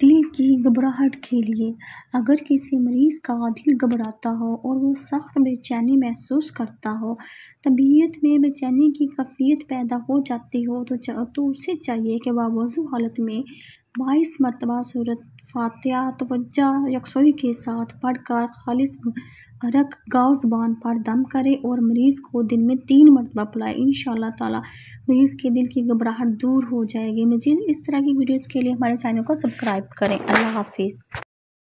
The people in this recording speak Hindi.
दिल की घबराहट के लिए अगर किसी मरीज़ का दिल घबराता हो और वो सख्त बेचैनी महसूस करता हो तबीयत में बेचैनी की कफ़ीत पैदा हो जाती हो तो तो उसे चाहिए कि वजू हालत में बाईस मरतबा सूरत फातिहा तोज्जा यकसोई के साथ पढ़कर खालिश अरक गाँव ज़बान पर दम करें और मरीज़ को दिन में तीन मरतबा पिलाएं इन ताला मरीज़ के दिल की घबराहट दूर हो जाएगी मजीद इस तरह की वीडियोज़ के लिए हमारे चैनल को सब्सक्राइब करें अल्लाह हाफिज़